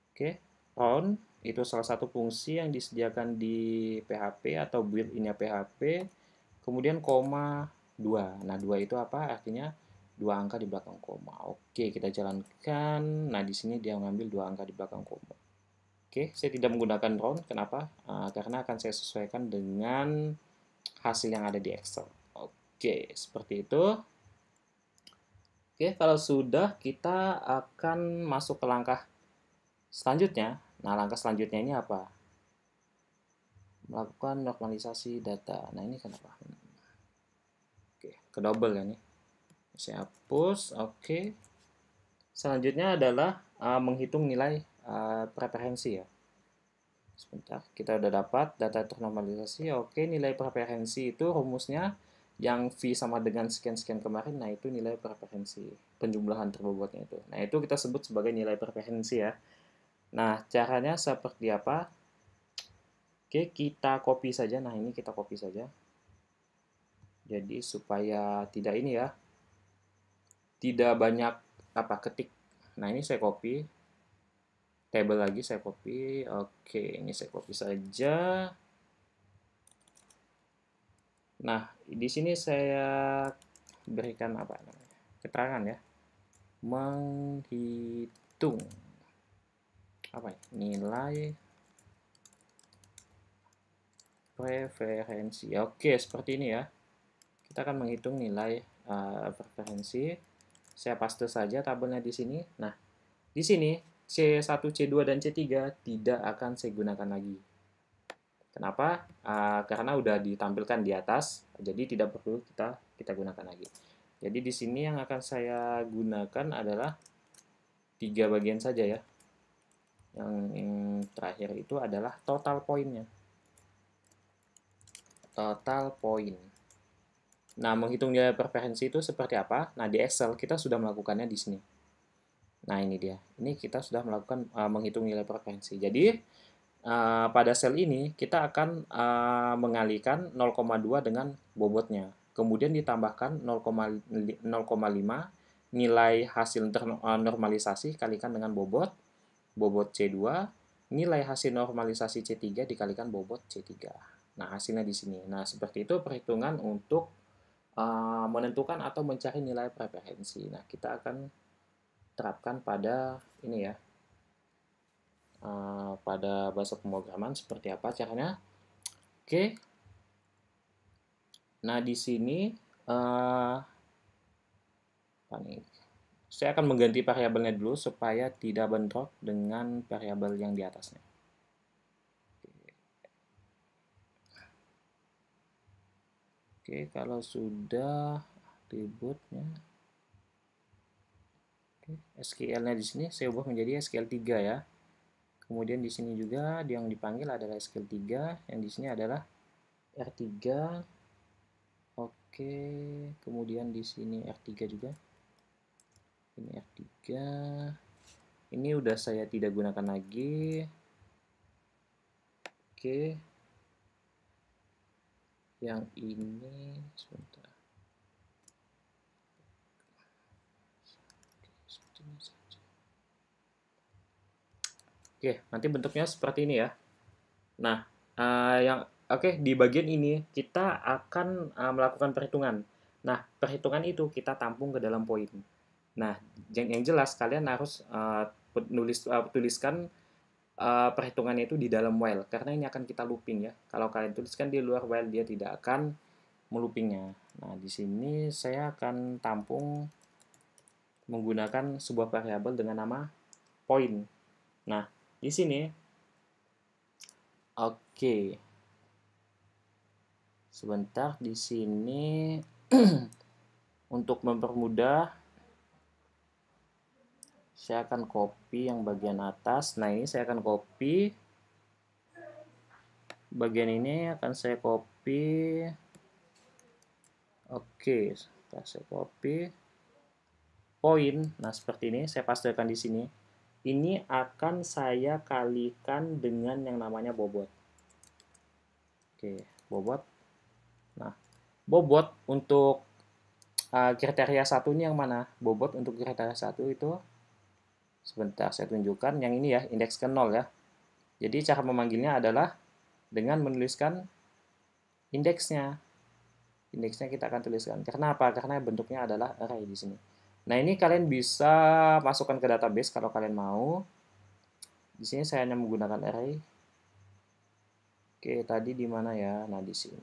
Oke, round itu salah satu fungsi yang disediakan di PHP atau build-innya PHP. Kemudian koma dua. Nah, dua itu apa? Artinya dua angka di belakang koma. Oke, kita jalankan. Nah, di sini dia mengambil dua angka di belakang koma. Oke, saya tidak menggunakan round. Kenapa? Ah, karena akan saya sesuaikan dengan hasil yang ada di Excel. Oke, seperti itu. Oke, kalau sudah kita akan masuk ke langkah selanjutnya. Nah, langkah selanjutnya ini apa? Melakukan normalisasi data. Nah, ini kenapa? Oke, ke double kan ya nih saya hapus oke okay. selanjutnya adalah uh, menghitung nilai uh, preferensi ya sebentar kita udah dapat data ternormalisasi oke nilai preferensi itu rumusnya yang V sama dengan scan scan kemarin nah itu nilai preferensi penjumlahan terbobotnya itu nah itu kita sebut sebagai nilai preferensi ya nah caranya seperti apa oke kita copy saja nah ini kita copy saja jadi supaya tidak ini ya tidak banyak apa ketik. Nah, ini saya copy. Table lagi saya copy. Oke, ini saya copy saja. Nah, di sini saya berikan apa namanya? Keterangan ya. Menghitung apa ya? Nilai preferensi. Oke, seperti ini ya. Kita akan menghitung nilai uh, preferensi saya paste saja tabelnya di sini. Nah, di sini C1, C2, dan C3 tidak akan saya gunakan lagi. Kenapa? Uh, karena udah ditampilkan di atas, jadi tidak perlu kita kita gunakan lagi. Jadi di sini yang akan saya gunakan adalah tiga bagian saja ya. Yang, yang terakhir itu adalah total poinnya. Total point. Nah, menghitung nilai preferensi itu seperti apa? Nah, di Excel kita sudah melakukannya di sini. Nah, ini dia. Ini kita sudah melakukan uh, menghitung nilai preferensi. Jadi, uh, pada sel ini kita akan uh, mengalihkan 0,2 dengan bobotnya. Kemudian ditambahkan 0,5 nilai hasil normalisasi kalikan dengan bobot, bobot C2, nilai hasil normalisasi C3 dikalikan bobot C3. Nah, hasilnya di sini. Nah, seperti itu perhitungan untuk uh, menentukan atau mencari nilai preferensi. Nah, kita akan terapkan pada ini ya, uh, pada bahasa pemrograman seperti apa caranya. Oke, okay. nah di sini uh, Saya akan mengganti variabelnya dulu supaya tidak bentrok dengan variabel yang di atasnya. Oke, kalau sudah Oke, SQL-nya di sini saya ubah menjadi SQL 3 ya. Kemudian di sini juga yang dipanggil adalah SQL 3, yang di sini adalah R3. Oke, kemudian di sini R3 juga. Ini R3. Ini udah saya tidak gunakan lagi. Oke yang ini sebentar Oke, nanti bentuknya seperti ini ya. Nah, uh, yang oke okay, di bagian ini kita akan uh, melakukan perhitungan. Nah, perhitungan itu kita tampung ke dalam poin. Nah, yang, yang jelas kalian harus uh, eh, nulis uh, tuliskan uh, perhitungannya itu di dalam while karena ini akan kita looping ya. Kalau kalian tuliskan di luar while dia tidak akan melupingnya. Nah, di sini saya akan tampung menggunakan sebuah variabel dengan nama point. Nah, di sini oke. Okay. Sebentar di sini untuk mempermudah saya akan copy yang bagian atas nah ini saya akan copy bagian ini akan saya copy oke okay, saya copy poin nah seperti ini saya pastikan di sini ini akan saya kalikan dengan yang namanya bobot oke okay, bobot nah bobot untuk uh, kriteria ini yang mana bobot untuk kriteria satu itu Sebentar, saya tunjukkan yang ini ya, indeks ke 0 ya. Jadi cara memanggilnya adalah dengan menuliskan indeksnya. Indeksnya kita akan tuliskan. Karena apa? Karena bentuknya adalah array di sini. Nah, ini kalian bisa masukkan ke database kalau kalian mau. Di sini saya hanya menggunakan array. Oke, tadi di mana ya? Nah, di sini.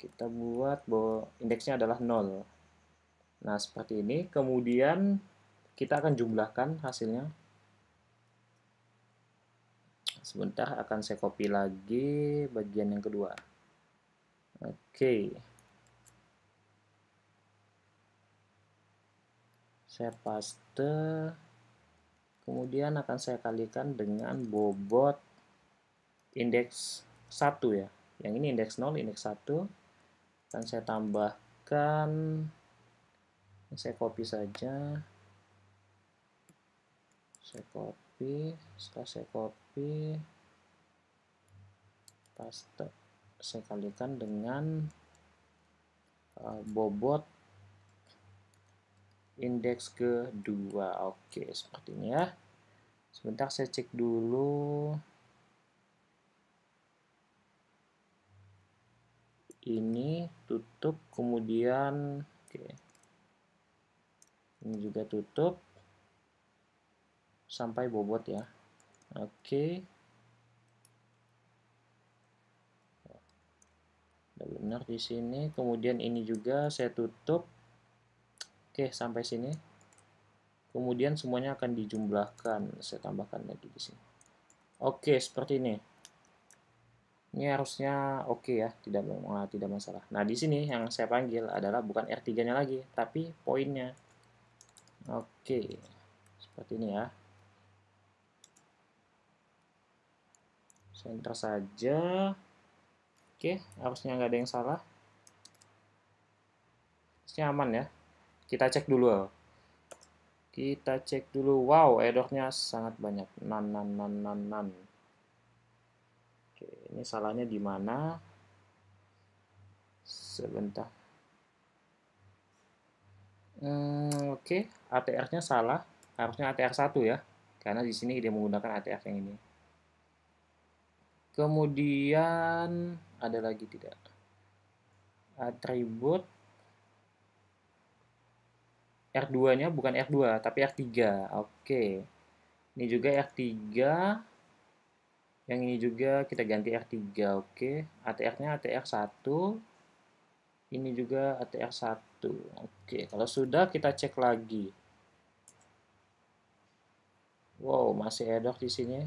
Kita buat bahwa indeksnya adalah 0. Nah, seperti ini. Kemudian kita akan jumlahkan hasilnya. Sebentar akan saya copy lagi bagian yang kedua. Oke. Okay. Saya paste. Kemudian akan saya kalikan dengan bobot indeks 1 ya. Yang ini indeks 0, indeks 1 akan saya tambahkan saya copy saja saya copy setelah saya copy paste saya kalikan dengan uh, bobot indeks kedua oke seperti ini ya sebentar saya cek dulu ini tutup kemudian oke ini juga tutup sampai bobot ya oke okay. benar di sini kemudian ini juga saya tutup oke sampai sini kemudian semuanya akan dijumlahkan saya tambahkan lagi di sini oke seperti ini ini harusnya oke okay ya tidak tidak masalah nah di sini yang saya panggil adalah bukan R3 nya lagi tapi poinnya oke seperti ini ya saya saja oke harusnya nggak ada yang salah harusnya aman ya kita cek dulu kita cek dulu wow errornya sangat banyak nan nan nan nan nan oke ini salahnya di mana sebentar hmm, oke ATR-nya salah harusnya ATR 1 ya karena di sini dia menggunakan ATR yang ini Kemudian ada lagi tidak? Atribut R2-nya bukan R2 tapi R3. Oke. Ini juga R3. Yang ini juga kita ganti R3. Oke. ATR-nya ATR1. Ini juga ATR1. Oke, kalau sudah kita cek lagi. Wow, masih edok di sini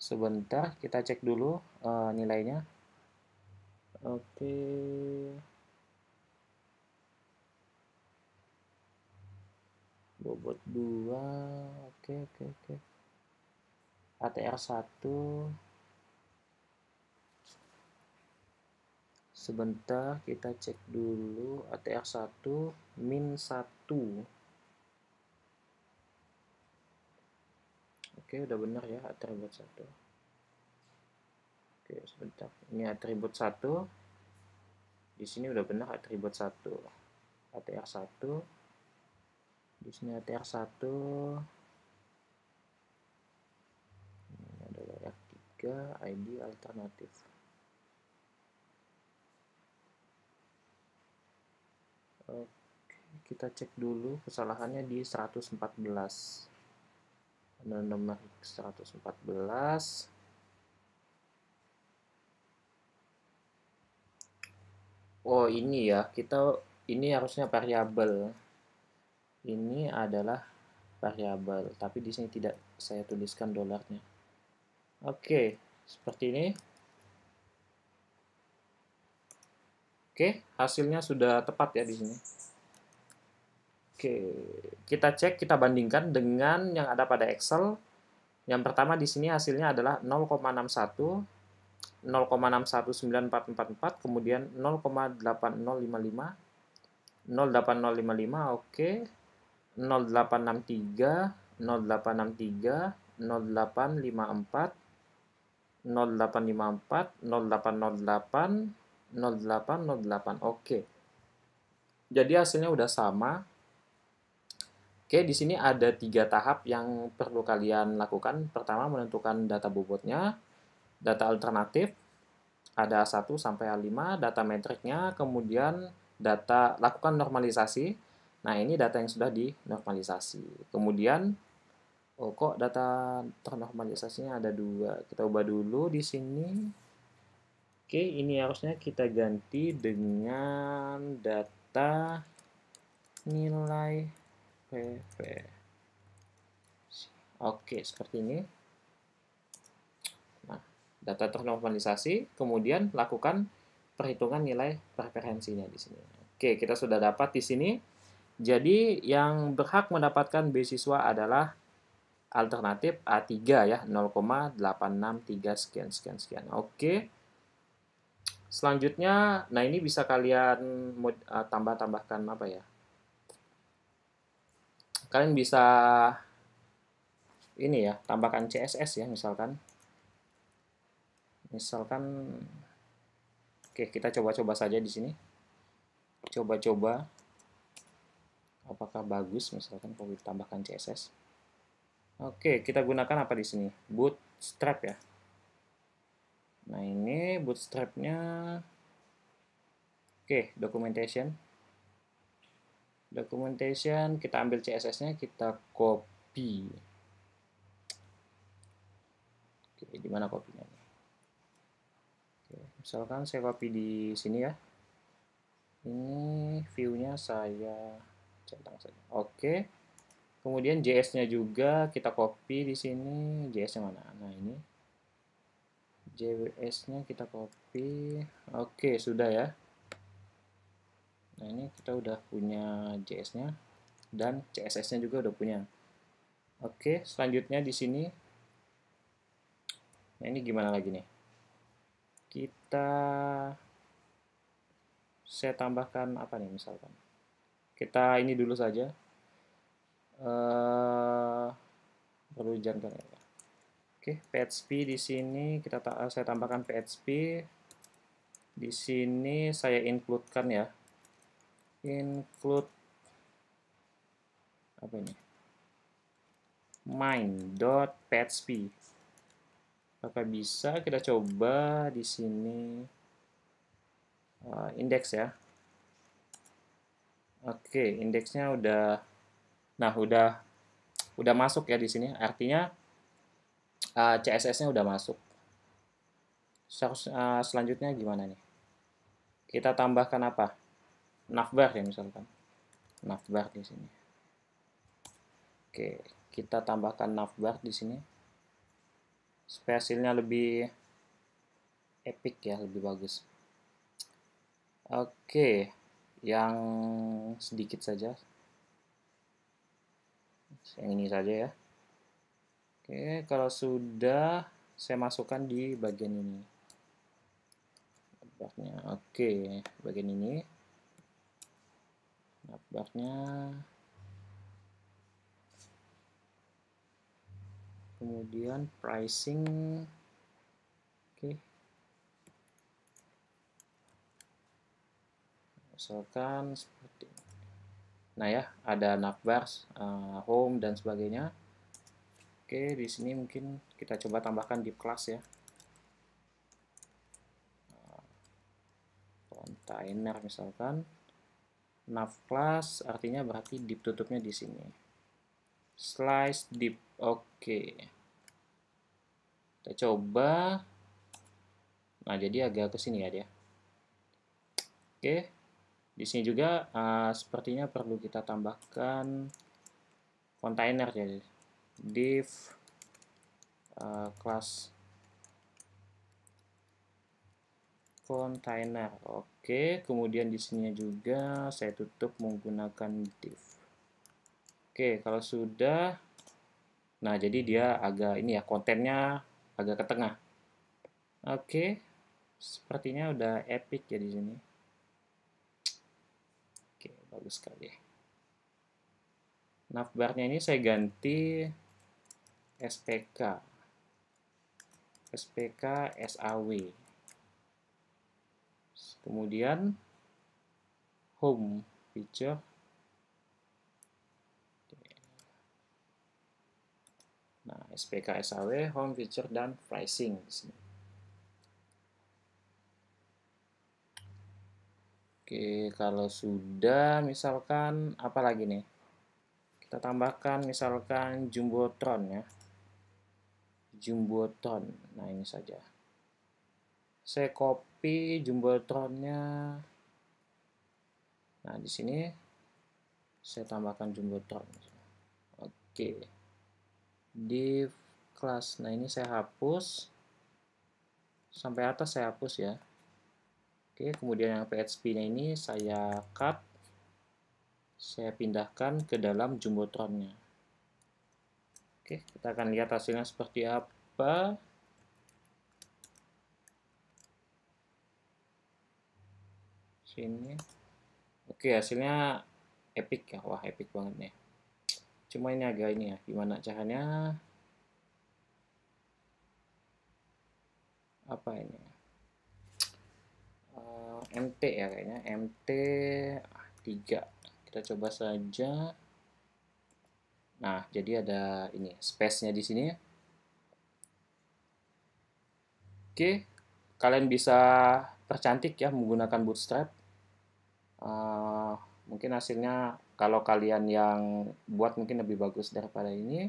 sebentar kita cek dulu uh, nilainya oke okay. bobot 2 oke okay, oke okay, oke okay. ATR 1 sebentar kita cek dulu ATR 1 min 1 Oke, udah benar ya atribut satu. Oke, sebentar. Ini atribut satu. Di sini udah benar atribut satu. ATR 1. Di sini ATR 1. Ini adalah R3 ID alternatif. Oke, kita cek dulu kesalahannya di 114 nomor 114. Oh, ini ya, kita ini harusnya variabel. Ini adalah variabel, tapi di sini tidak saya tuliskan dolarnya. Oke, seperti ini. Oke, hasilnya sudah tepat ya di sini. Oke, kita cek, kita bandingkan dengan yang ada pada Excel. Yang pertama di sini hasilnya adalah 0,61, 0,619444, kemudian 0,8055, 08055, oke, 0863, 0863, 0854, 0854, 0808, 0808, oke. Jadi hasilnya udah sama, Oke, di sini ada tiga tahap yang perlu kalian lakukan. Pertama, menentukan data bobotnya, data alternatif, ada A1 sampai A5, data metriknya, kemudian data lakukan normalisasi. Nah, ini data yang sudah dinormalisasi. Kemudian, oh kok data ternormalisasinya ada dua. Kita ubah dulu di sini. Oke, ini harusnya kita ganti dengan data nilai PP Oke, seperti ini. Nah, data ternormalisasi, kemudian lakukan perhitungan nilai preferensinya di sini. Oke, kita sudah dapat di sini. Jadi, yang berhak mendapatkan beasiswa adalah alternatif A3 ya, 0,863 sekian sekian sekian. Oke. Selanjutnya, nah ini bisa kalian eh, tambah-tambahkan apa ya? kalian bisa ini ya tambahkan CSS ya misalkan misalkan oke kita coba-coba saja di sini coba-coba apakah bagus misalkan kalau ditambahkan CSS oke kita gunakan apa di sini bootstrap ya nah ini bootstrapnya oke documentation documentation kita ambil CSS-nya kita copy oke di mana kopinya oke, misalkan saya copy di sini ya ini view-nya saya centang saja oke kemudian JS-nya juga kita copy di sini JS-nya mana nah ini JWS-nya kita copy oke sudah ya Nah ini kita udah punya JS-nya dan CSS-nya juga udah punya. Oke, selanjutnya di sini. Nah ini gimana lagi nih? Kita saya tambahkan apa nih misalkan? Kita ini dulu saja. Eh perlu jangan ya. Oke, PHP di sini kita saya tambahkan PHP. Di sini saya include-kan ya include apa ini dot php apakah bisa kita coba di sini uh, indeks ya oke okay, indeksnya udah nah udah udah masuk ya di sini artinya uh, eh, CSS-nya udah masuk Seharus, eh, selanjutnya gimana nih kita tambahkan apa navbar ya misalkan navbar di sini oke kita tambahkan navbar di sini supaya hasilnya lebih epic ya lebih bagus oke yang sedikit saja yang ini saja ya oke kalau sudah saya masukkan di bagian ini oke bagian ini Akbarnya kemudian pricing oke okay. misalkan seperti ini. nah ya ada navbar, uh, eh, home dan sebagainya oke okay, di sini mungkin kita coba tambahkan di kelas ya container misalkan nav class artinya berarti deep tutupnya di sini slice deep oke okay. kita coba nah jadi agak ke sini ya dia oke okay. di sini juga uh, sepertinya perlu kita tambahkan container jadi ya, div uh, class container. Oke, kemudian di sini juga saya tutup menggunakan div. Oke, kalau sudah nah jadi dia agak ini ya kontennya agak ke tengah. Oke. Sepertinya udah epic ya di sini. Oke, bagus sekali ya. navbar ini saya ganti SPK. SPK SAW kemudian home feature nah SPK SAW home feature dan pricing disini. Oke, kalau sudah misalkan apa lagi nih? Kita tambahkan misalkan jumbotron ya. Jumbotron. Nah, ini saja saya copy jumbotronnya nah di sini saya tambahkan jumbotron oke di kelas nah ini saya hapus sampai atas saya hapus ya oke kemudian yang PHP nya ini saya cut saya pindahkan ke dalam jumbotronnya oke kita akan lihat hasilnya seperti apa sini oke hasilnya epic ya wah epic banget nih cuma ini agak ini ya gimana caranya apa ini uh, ya? eh, MT ya kayaknya MT tiga, 3 kita coba saja nah jadi ada ini space-nya di sini ya oke kalian bisa percantik ya menggunakan bootstrap uh, mungkin hasilnya kalau kalian yang buat mungkin lebih bagus daripada ini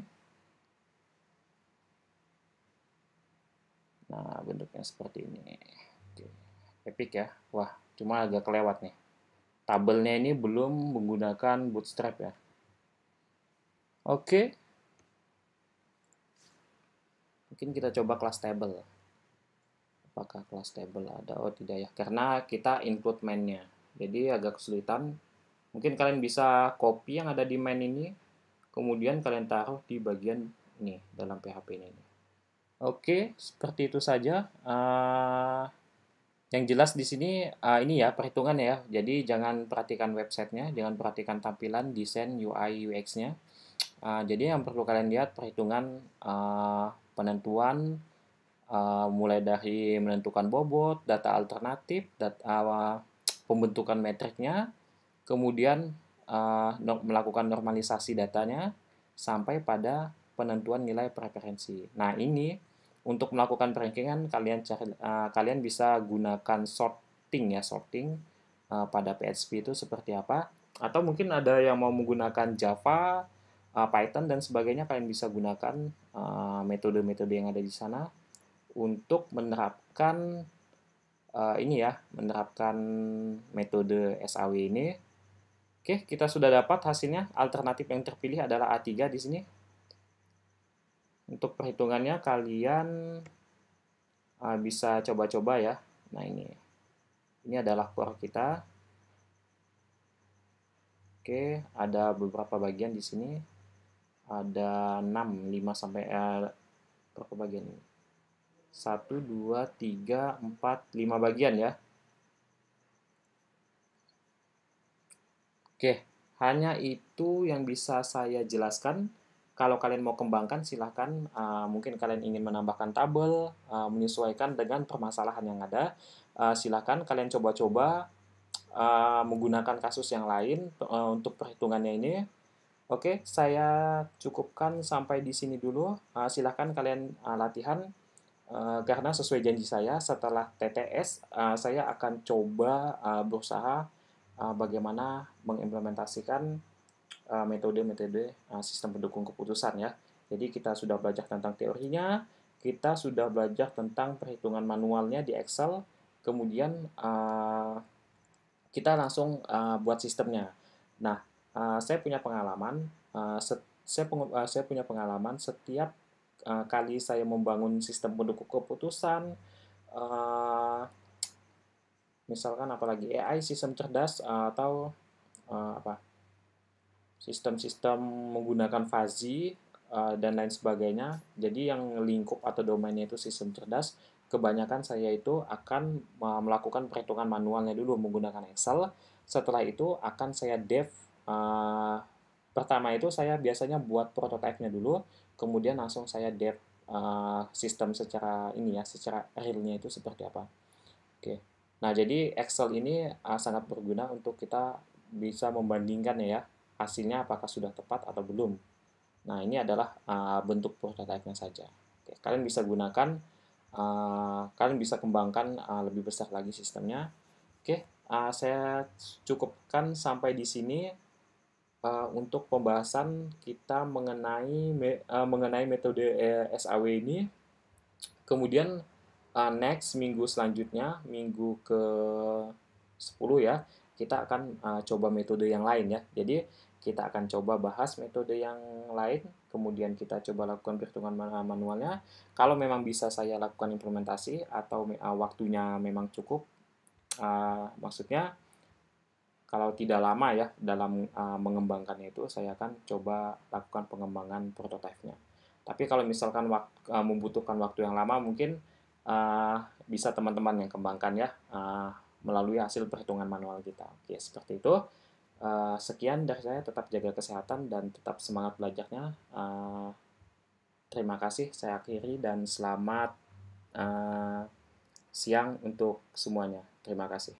nah bentuknya seperti ini Oke. epic ya wah cuma agak kelewat nih tabelnya ini belum menggunakan bootstrap ya oke mungkin kita coba kelas table ya. apakah kelas table ada oh tidak ya karena kita include mainnya jadi agak kesulitan mungkin kalian bisa copy yang ada di main ini kemudian kalian taruh di bagian ini dalam PHP ini oke seperti itu saja uh, yang jelas di sini uh, ini ya perhitungan ya jadi jangan perhatikan websitenya jangan perhatikan tampilan desain UI UX-nya uh, eh, jadi yang perlu kalian lihat perhitungan uh, penentuan uh, mulai dari menentukan bobot data alternatif data uh, pembentukan metriknya, kemudian uh, melakukan normalisasi datanya sampai pada penentuan nilai preferensi. Nah, ini untuk melakukan perankingan kalian uh, kalian bisa gunakan sorting ya, sorting uh, pada PHP itu seperti apa atau mungkin ada yang mau menggunakan Java, uh, Python dan sebagainya kalian bisa gunakan metode-metode uh, metode -metode yang ada di sana untuk menerapkan uh, ini ya menerapkan metode SAW ini. Oke, kita sudah dapat hasilnya. Alternatif yang terpilih adalah A3 di sini. Untuk perhitungannya kalian uh, bisa coba-coba ya. Nah ini, ini adalah core kita. Oke, ada beberapa bagian di sini. Ada 6, 5 sampai eh, berapa bagian ini? 1, 2, 3, 4, 5 bagian ya. Oke, hanya itu yang bisa saya jelaskan. Kalau kalian mau kembangkan, silahkan. Uh, mungkin kalian ingin menambahkan tabel, uh, menyesuaikan dengan permasalahan yang ada. Uh, silahkan kalian coba-coba uh, menggunakan kasus yang lain uh, untuk perhitungannya ini. Oke, saya cukupkan sampai di sini dulu. Uh, silahkan kalian uh, latihan. Eh, karena sesuai janji saya setelah TTS uh, eh, saya akan coba uh, berusaha uh, bagaimana mengimplementasikan metode-metode uh, sistem pendukung keputusan ya. Jadi kita sudah belajar tentang teorinya, kita sudah belajar tentang perhitungan manualnya di Excel, kemudian uh, kita langsung uh, buat sistemnya. Nah, uh, saya punya pengalaman, uh, saya, uh, saya punya pengalaman setiap Eh, kali saya membangun sistem pendukung keputusan, eh, misalkan apalagi AI, sistem cerdas atau eh, apa sistem-sistem menggunakan fuzzy dan lain sebagainya. Jadi yang lingkup atau domainnya itu sistem cerdas. Kebanyakan saya itu akan melakukan perhitungan manualnya dulu menggunakan Excel. Setelah itu akan saya dev pertama itu saya biasanya buat prototipe-nya dulu kemudian langsung saya dev uh, sistem secara ini ya, secara realnya itu seperti apa. Oke. Nah, jadi Excel ini uh, sangat berguna untuk kita bisa membandingkan ya hasilnya apakah sudah tepat atau belum. Nah, ini adalah uh, bentuk prototipe-nya saja. Oke, kalian bisa gunakan uh, kalian bisa kembangkan uh, lebih besar lagi sistemnya. Oke, uh, saya cukupkan sampai di sini Eh, untuk pembahasan kita mengenai me, uh, mengenai metode eh, SAW ini. Kemudian uh, next minggu selanjutnya, minggu ke 10 ya, kita akan uh, coba metode yang lain ya. Jadi kita akan coba bahas metode yang lain, kemudian kita coba lakukan perhitungan manualnya. Kalau memang bisa saya lakukan implementasi atau uh, waktunya memang cukup, uh, maksudnya kalau tidak lama ya dalam uh, mengembangkannya itu saya akan coba lakukan pengembangan prototipenya. Tapi kalau misalkan waktu, uh, ah, membutuhkan waktu yang lama mungkin uh, bisa teman-teman yang kembangkan ya uh, melalui hasil perhitungan manual kita. Oke, seperti itu. Uh, sekian dari saya, tetap jaga kesehatan dan tetap semangat belajarnya. Uh, terima kasih, saya akhiri dan selamat uh, siang untuk semuanya. Terima kasih.